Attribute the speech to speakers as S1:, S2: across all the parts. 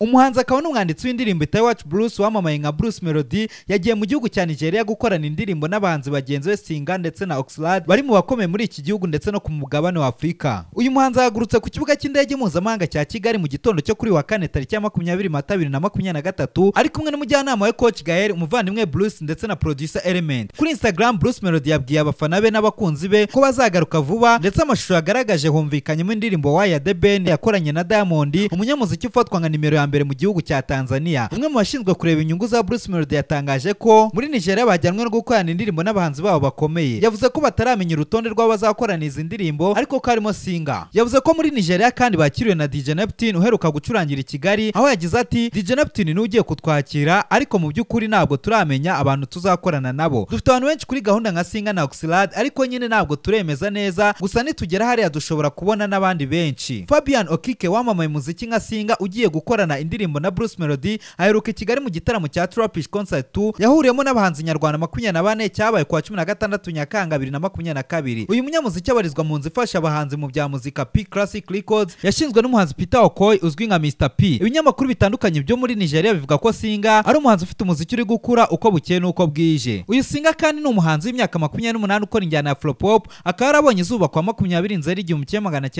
S1: umuhanzi akaba n'umwanditsi w'indirimbo itayiwacu bruce wamamaye nka bruce melody yagiye mu gihugu cya nigeria gukorana indirimbo n'abahanzi bagenzi we singa ndetse na oxlad bari mu bakomeye muri iki gihugu ndetse no ku mugabane wa afurika uyu muhanzi ahagurutse ku kibuga cy'indege mpuzamahanga cya kigali mu gitondo cyo kuri wa kane tariki ya makumyabiri matabiri na makumyabiri na gatatu ari kumwe n'umujyanama we coach gael umuvandimwe bruce ndetse na producer element kuri instagram bruce melody yabwiye abafana be n'abakunzi be ko bazagaruka vuba ndetse amashusho yagaragaje humvikanyemo indirimbo wa ya the ben yakoranye na diamond umunyamuziki ufatwa nka nimero mbere mu gihugu cya Tanzania umwe mu bashinzwe kureba inyungu za Bruce Melody yatangaje ko muri Nigeria bajyanwe no gukorana indirimbo n'abahanzi babo bakomeye yavuze ko bataramenya urutonde rw'abazakorana izi ndirimbo ariko ko harimo Singa yavuze ko muri Nigeria kandi bakiriwe na DJ Neptune uheruka gucurangira i Kigali aho yagize ati DJ Neptune ni ugiye kutwakira ariko mu by'ukuri ntabwo turamenya abantu tuzakorana nabo dufite abantu benshi kuri gahunda nka Singa na Oxlade ariko nyine ntabwo turemeza neza gusa nitugera hariya dushobora kubona n'abandi benshi Fabian Okike wamamaye muziki nka Singa ugiye gukorana gukorana indirimbo na Bruce Melody aheruka Kigali mu gitaramo cya Tropish Concert 2 yahuriyemo n'abahanzi nyarwanda makumyabiri na bane cyabaye kwa 16 gatandatu Nyakanga 2022 uyu munyamuziki abarizwa mu nzu ifasha abahanzi mu bya muzika P Classic Records yashinzwe n'umuhanzi Peter o'koy uzwi nka Mr P ibinyamakuru bitandukanye byo muri Nigeria bivuga ko Singa ari umuhanzi ufite umuziki uri gukura uko bukeye n'uko bwije uyu Singa kandi ni umuhanzi w'imyaka 28 ukora injyana ya Afropop akaba yarabonye izuba kwa makumyabiri Nzeri igihumbi kimwe magana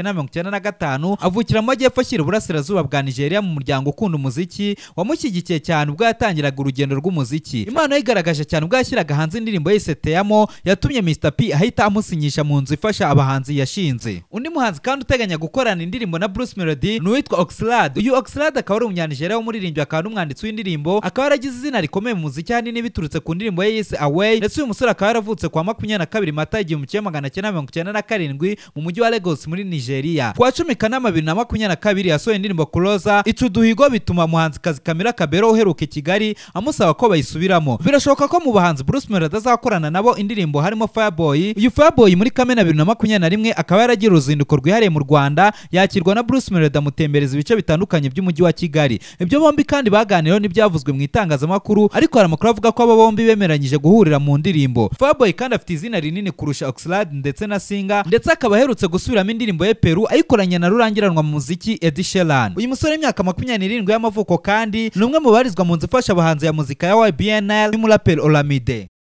S1: avukira mu majyepfo ashyira uburasirazuba bwa Nigeria mu muryango umuryango ukunda umuziki wamushyigikiye cyane ubwo yatangiraga urugendo rw'umuziki impano yigaragaje cyane ubwo yashyiraga hanze indirimbo yise teyamo yatumye Mr P ahita amusinyisha mu nzu ifasha abahanzi yashinze undi muhanzi kandi uteganya gukorana indirimbo na Bruce Melody ni uwitwa Oxlade uyu Oxlade akaba ari umunyanijeriya w'umuririmbyi akaba n'umwanditsi w'indirimbo akaba yaragize izina rikomeye mu muziki ahanini biturutse ku ndirimbo ye yise Away ndetse uyu musore akaba yaravutse kwa makumyabiri na kabiri mata igihumbi kimwe magana cyenda mirongo icyenda na karindwi mu mujyi wa Lagos muri Nigeria ku wa cumi Kanama bibiri na makumyabiri na kabiri yasohoye indirimbo Closer icuduhi bigo bituma kazi kamera kabero uheruka kigali amusaba ko bayisubiramo birashoboka ko mu bahanzi bruce melody azakorana nabo indirimbo harimo fireboy uyu fireboy muri kamena 2021 na na rimwe akaba yaragiye uruzinduko rwihariye mu rwanda yakirwa na bruce melody amutembereza ibice bitandukanye by'umujyi wa kigali ibyo bombi kandi baganiriyeho n'ibyavuzwe mu itangazamakuru ariko hari amakuru avuga ko aba bombi bemeranyije guhurira mu ndirimbo fireboy kandi afite izina rinini kurusha oxlade ndetse na singa ndetse akaba aherutse gusubiramo indirimbo ye peru ayikoranya na rurangiranwa mu muziki edishelan uyu musore w'imyaka irindwi y'amavuko kandi ni umwe mu barizwa mu nzu ifasha abahanzi ya muzika ya YBNL n'umuraperi Olamide